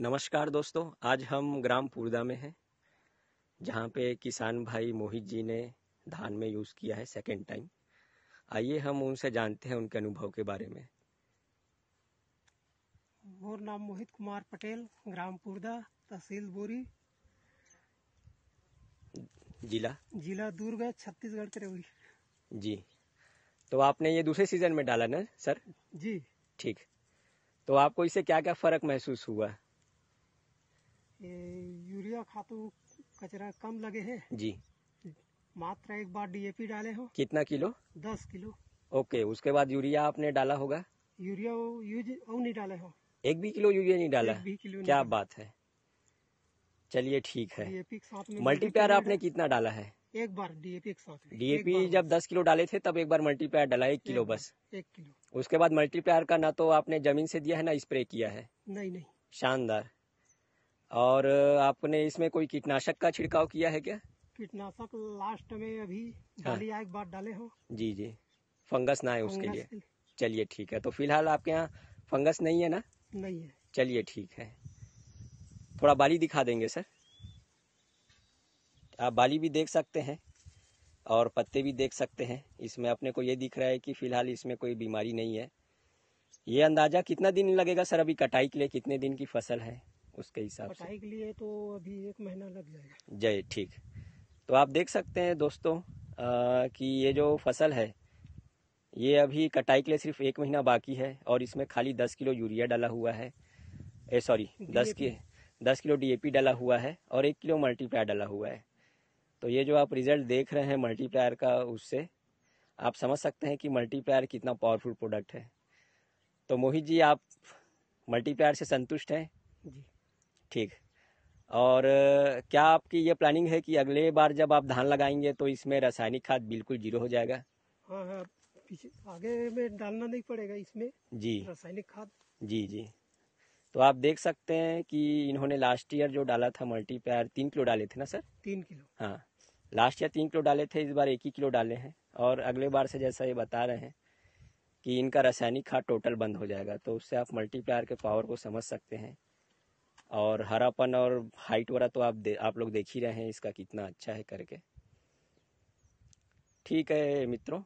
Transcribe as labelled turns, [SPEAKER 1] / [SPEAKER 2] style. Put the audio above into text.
[SPEAKER 1] नमस्कार दोस्तों आज हम ग्राम पूर्दा में हैं जहाँ पे किसान भाई मोहित जी ने धान में यूज़ किया है सेकेंड टाइम आइए हम उनसे जानते हैं उनके अनुभव के बारे में
[SPEAKER 2] मोर नाम मोहित कुमार पटेल ग्राम पूर्दा तहसील बोरी जिला जिला दुर्ग छत्तीसगढ़ के
[SPEAKER 1] जी तो आपने ये दूसरे सीजन में डाला ना सर जी ठीक तो आपको इससे क्या क्या फर्क महसूस हुआ
[SPEAKER 2] यूरिया खातु कचरा कम लगे है जी मात्र एक बार डीएपी डाले हो कितना किलो दस किलो
[SPEAKER 1] ओके उसके बाद यूरिया आपने डाला होगा
[SPEAKER 2] यूरिया यूज और नहीं डाले हो
[SPEAKER 1] एक भी किलो यूरिया नहीं डाला एक भी किलो क्या बात है चलिए ठीक
[SPEAKER 2] है मल्टीप्लायर आपने
[SPEAKER 1] कितना डाला है
[SPEAKER 2] एक बार डीएपी साथ डीएपी
[SPEAKER 1] जब दस किलो डाले थे तब एक बार मल्टीपेयर डाला एक किलो बस एक किलो उसके बाद मल्टीपेयर का ना तो आपने जमीन से दिया है ना स्प्रे किया है नहीं नहीं शानदार और आपने इसमें कोई कीटनाशक का छिड़काव किया है क्या
[SPEAKER 2] कीटनाशक लास्ट में अभी डाली हाँ। एक बार डाले हो
[SPEAKER 1] जी जी फंगस ना है उसके लिए चलिए ठीक है तो फिलहाल आपके यहाँ फंगस नहीं है ना नहीं है चलिए ठीक है थोड़ा बाली दिखा देंगे सर आप बाली भी देख सकते हैं और पत्ते भी देख सकते हैं इसमें अपने को ये दिख रहा है कि फिलहाल इसमें कोई बीमारी नहीं है ये अंदाज़ा कितना दिन लगेगा सर अभी कटाई के लिए कितने दिन की फसल है उसके हिसाब से
[SPEAKER 2] कटाई के लिए तो अभी एक महीना लग
[SPEAKER 1] जाएगा जय ठीक तो आप देख सकते हैं दोस्तों आ, कि ये जो फसल है ये अभी कटाई के लिए सिर्फ एक महीना बाकी है और इसमें खाली दस किलो यूरिया डाला हुआ है ए सॉरी दस की दस किलो डीएपी डाला हुआ है और एक किलो मल्टीप्लायर डाला हुआ है तो ये जो आप रिजल्ट देख रहे हैं मल्टीप्लायर का उससे आप समझ सकते हैं कि मल्टीप्लायर कितना पावरफुल प्रोडक्ट है तो मोहित जी आप मल्टीप्लायर से संतुष्ट हैं जी ठीक और क्या आपकी ये प्लानिंग है कि अगले बार जब आप धान लगाएंगे तो इसमें रासायनिक खाद बिल्कुल जीरो हो जाएगा
[SPEAKER 2] हाँ हाँ आगे में डालना नहीं पड़ेगा इसमें जी रासायनिक खाद
[SPEAKER 1] जी जी तो आप देख सकते हैं कि इन्होंने लास्ट ईयर जो डाला था मल्टीपेयर तीन किलो डाले थे ना सर तीन किलो हाँ लास्ट ईयर तीन किलो डाले थे इस बार एक ही किलो डाले हैं और अगले बार से जैसा ये बता रहे हैं कि इनका रासायनिक खाद टोटल बंद हो जाएगा तो उससे आप मल्टीप्लायर के पावर को समझ सकते हैं और हरापन और हाइट वाला तो आप दे, आप लोग देख ही रहे हैं इसका कितना अच्छा है करके ठीक है मित्रों